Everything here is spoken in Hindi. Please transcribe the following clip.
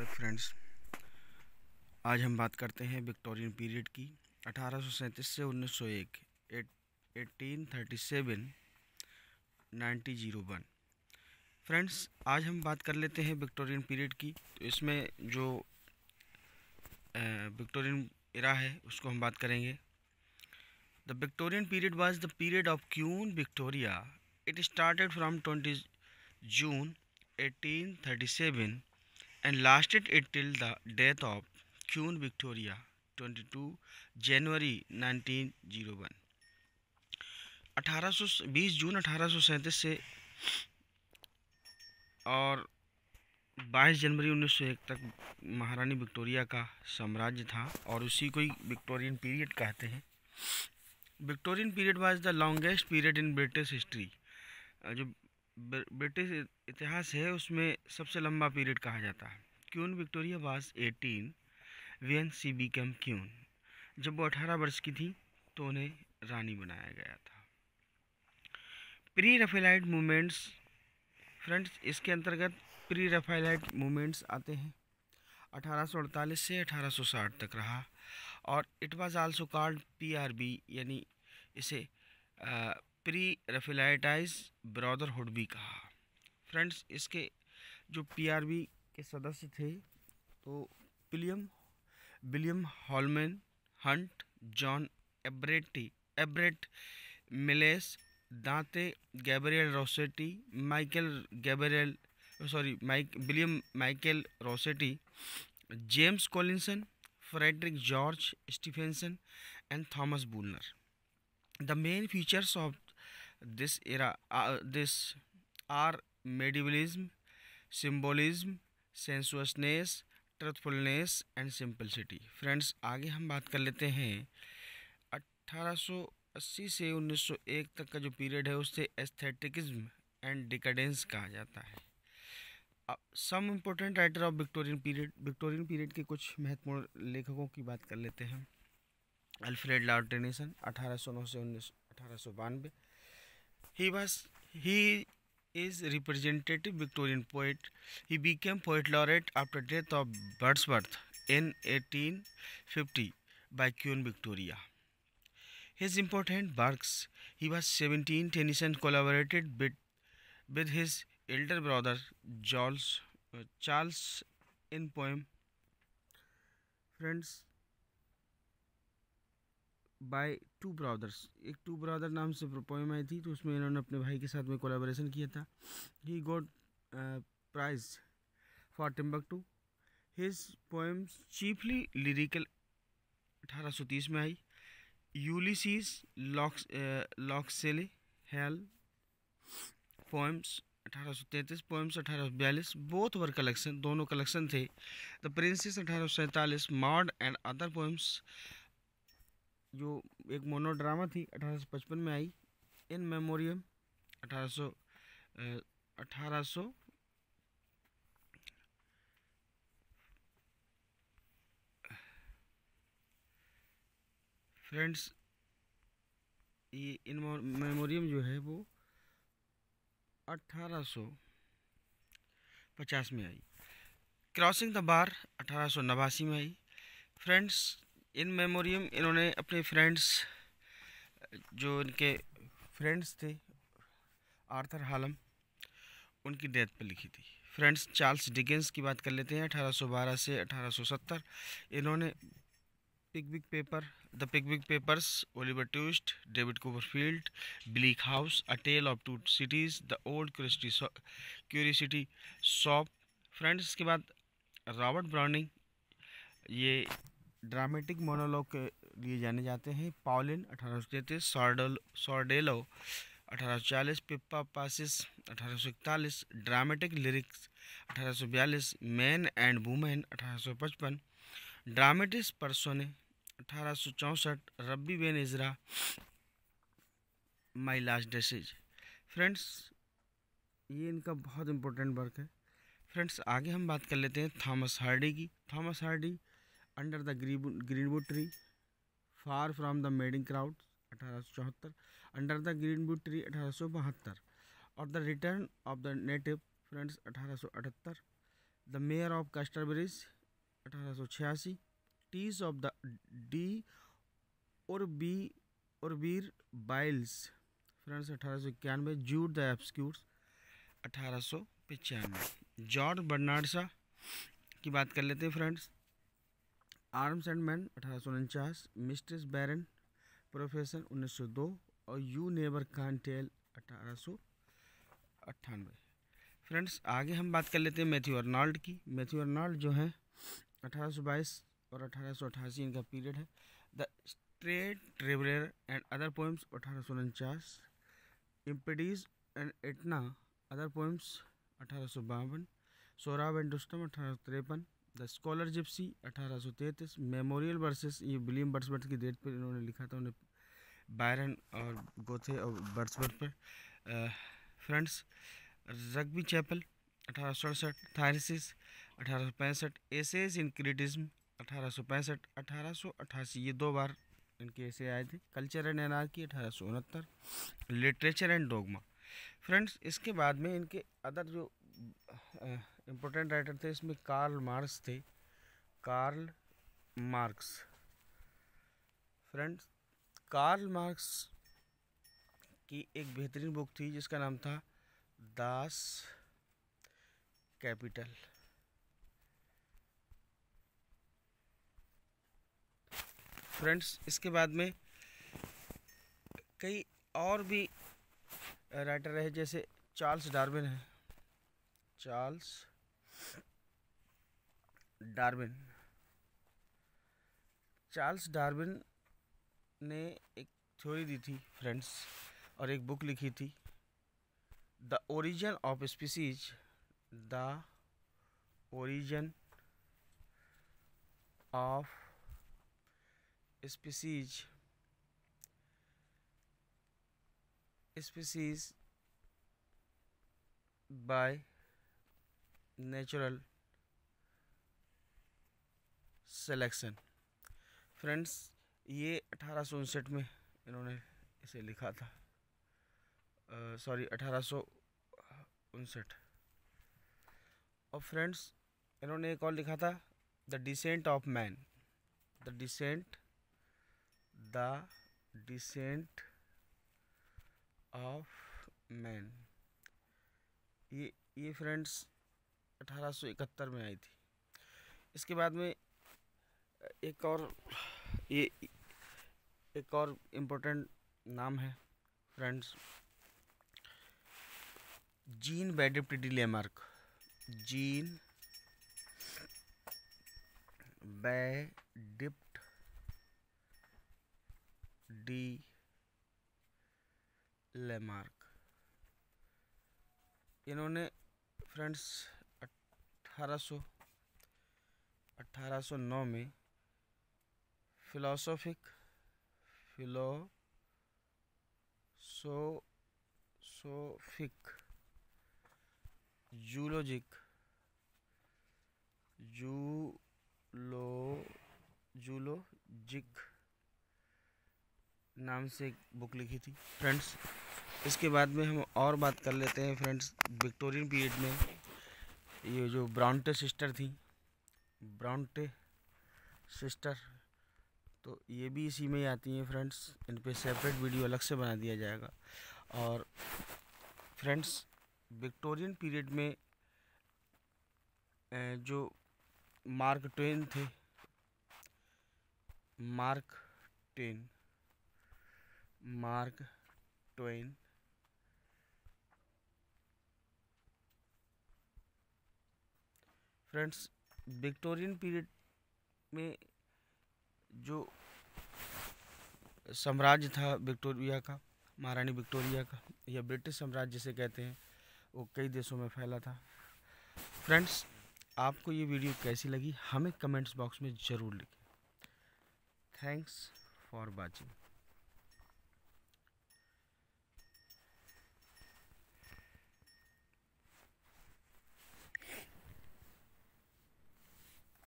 फ्रेंड्स आज हम बात करते हैं विक्टोरियन पीरियड की अठारह से 1901 1837 9001 फ्रेंड्स आज हम बात कर लेते हैं विक्टोरियन पीरियड की तो इसमें जो विक्टोरियन इरा है उसको हम बात करेंगे the Victorian period was the period of Queen Victoria it started from twenty June 1837 and lasted it till the death of Queen Victoria 22 January 1901 सौ बीस जून अठारह से और 22 जनवरी 1901 तक महारानी विक्टोरिया का साम्राज्य था और उसी को ही विक्टोरियन पीरियड कहते हैं Victorian period was the longest period in British history जो ब्रिटिश इतिहास है उसमें सबसे लंबा पीरियड कहा जाता है Queen Victoria was eighteen when she became queen जब वो अठारह वर्ष की थी तो उन्हें रानी बनाया गया था प्री रफेलाइट मूवमेंट्स फ्रेंड्स इसके अंतर्गत प्री रफेलाइट मूवमेंट्स आते हैं 1848 से 1860 तक रहा और it was also called PRB यानी इसे आ, प्री रेफिलाइटाइज ब्रदरहुड भी कहा फ्रेंड्स इसके जो पीआरबी के सदस्य थे तो William William Holman Hunt John Everett Everett Millais Dante Gabriel Rossetti Michael Gabriel sorry Mike William Michael Rossetti James Collinson Frederic George Stephenson and Thomas Woolner the main features of this era uh, this are medievalism symbolism sensuousness truthfulness and simplicity friends आगे हम बात कर लेते हैं 1880 से 1901 तक का जो पीरियड है उससे एस्थेटिक्सम एंड डिकडेंस कहा जाता है अब some important writer of Victorian period Victorian period के कुछ महत्वपूर्ण लेखकों की बात कर लेते हैं अल्फ्रेड लॉर्ड टेनिसन अठारह से उन्नीस अठारह He was he is representative Victorian poet. He became poet laureate after death of Wordsworth in 1850 by Queen Victoria. His important works. He was 17. Tennyson collaborated with, with his elder brother Charles, uh, Charles in poem. Friends, by two brothers एक टू ब्रादर नाम से पोएम आई थी तो उसमें इन्होंने अपने भाई के साथ में कोलाबोरेशन किया था he got prize for Timbuctoo his poems chiefly lyrical 1830 में आई Ulysses locks Locksley Hall poems 1833 poems 1842 both were collection दोनों कलेक्शन थे द प्रिंसेस अठारह सौ सैंतालीस मॉड एंड अदर पोएम्स जो एक मोनोड्रामा थी 1855 में आई इन मेमोरियम 1800 फ्रेंड्स ये इन मेमोरियम जो है वो 1850 में आई क्रॉसिंग द बार अठारह में आई फ्रेंड्स इन मेमोरियम इन्होंने अपने फ्रेंड्स जो इनके फ्रेंड्स थे आर्थर हालम उनकी डेथ पर लिखी थी फ्रेंड्स चार्ल्स डिगेंस की बात कर लेते हैं 1812 से 1870 इन्होंने Pickwick paper the Pickwick papers Oliver Twist David Copperfield Bleak House a Tale of Two Cities the Old Curiosity Curiosity Shop friends के बाद रॉबर्ट ब्राउनिंग ये ड्रामेटिक मोनोलॉग के लिए जाने जाते हैं पाउलिन अठारह सौ तैंतीस सॉर्डल सॉर्डेलो अठारह सौ चालीस पिप्पा पासिस अठारह सौ इकतालीस ड्रामेटिक लिरिक्स अठारह सौ बयालीस मैन एंड वूमेन अठारह सौ पचपन ड्रामेटिस परसोने अठारह सौ चौंसठ Rabbi Ben Ezra My Last Duchess friends ये इनका बहुत इंपॉर्टेंट वर्क है फ्रेंड्स आगे हम बात कर लेते हैं थॉमस हार्डी की Thomas Hardy Under the Green Greenwood Tree Far from the Madding Crowd अठारह अंडर द ग्रीनवुड ट्री अठारह और the Return of the Native friends अठारह द मेयर ऑफ कस्टरब्रिज अठारह टीस ऑफ द डी और बी और बीर बाइल्स फ्रेंड्स अठारह सौ इक्यानवे जूड द एब्सक्यूट्स अठारह सौ पचानवे जॉर्ज बर्नाडसा की बात कर लेते हैं फ्रेंड्स आर्म्स एंड मैन अठारह मिस्ट्रेस बैरन प्रोफेसर 1902 और यू नेबर कान टेल अठारह फ्रेंड्स आगे हम बात कर लेते हैं मैथ्यू अर्नाल्ड की मैथ्यू अर्नाल्ड जो हैं 1822 और 1888 इनका पीरियड है the Strayed Reveller and other poems अठारह Empedocles and Etna other poems अठारह सौ बावन सोराब एंड रुस्तम अठारह द स्कॉलर जिप्सी तैंतीस मेमोरियल वर्सेस ये विलियम बर्सवर्थ की डेट पर इन्होंने लिखा था उन्हें बायरन और गोथे और बर्सवर्थ पर फ्रेंड्स रग्बी चैपल अठारह सौ अड़सठ थायरसिस अठारह सौ पैंसठ एसेज इन क्रिटिज्म अठारह सौ पैंसठ अठारह सौ अट्ठासी ये दो बार इनके ऐसे आए थे कल्चर एंड की अठारह सौ उनहत्तर लिटरेचर एंड डोगमा फ्रेंड्स इसके बाद में इनके अदर जो इम्पोर्टेंट राइटर थे इसमें कार्ल मार्क्स थे Karl Marx friends Karl Marx की एक बेहतरीन बुक थी जिसका नाम था दास कैपिटल फ्रेंड्स इसके बाद में कई और भी राइटर रहे जैसे चार्ल्स डार्विन है चार्ल्स डार्विन चार्ल्स डार्विन ने एक थ्योरी दी थी फ्रेंड्स और एक बुक लिखी थी the Origin of Species the Origin of Species Species by Natural Selection friends ये अठारह में इन्होंने इसे लिखा था सॉरी अठारह और फ्रेंड्स इन्होंने एक और लिखा था the Descent of Man the Descent the Descent of Man ये ये फ्रेंड्स 1871 में आई थी इसके बाद में एक और ये एक और इम्पोर्टेंट नाम है friends Jean Baptiste Lamarck Jean Baptiste de Lamarck इन्होंने फ्रेंड्स 1800 नौ में फिलोसोफिक फिलो सो सोफिक जूलॉजिक जूलो जूलोजिक नाम से एक बुक लिखी थी फ्रेंड्स इसके बाद में हम और बात कर लेते हैं फ्रेंड्स विक्टोरियन पीरियड में ये जो ब्राउनटे सिस्टर थी ब्राउनटे सिस्टर तो ये भी इसी में आती हैं फ्रेंड्स इन पर सेपरेट वीडियो अलग से बना दिया जाएगा और फ्रेंड्स विक्टोरियन पीरियड में जो मार्क ट्वेन थे Mark Twain Mark Twain friends Victorian period में जो साम्राज्य था विक्टोरिया का महारानी विक्टोरिया का या ब्रिटिश साम्राज्य जिसे कहते हैं वो कई देशों में फैला था फ्रेंड्स आपको ये वीडियो कैसी लगी हमें कमेंट्स बॉक्स में ज़रूर लिखें थैंक्स फॉर वॉचिंग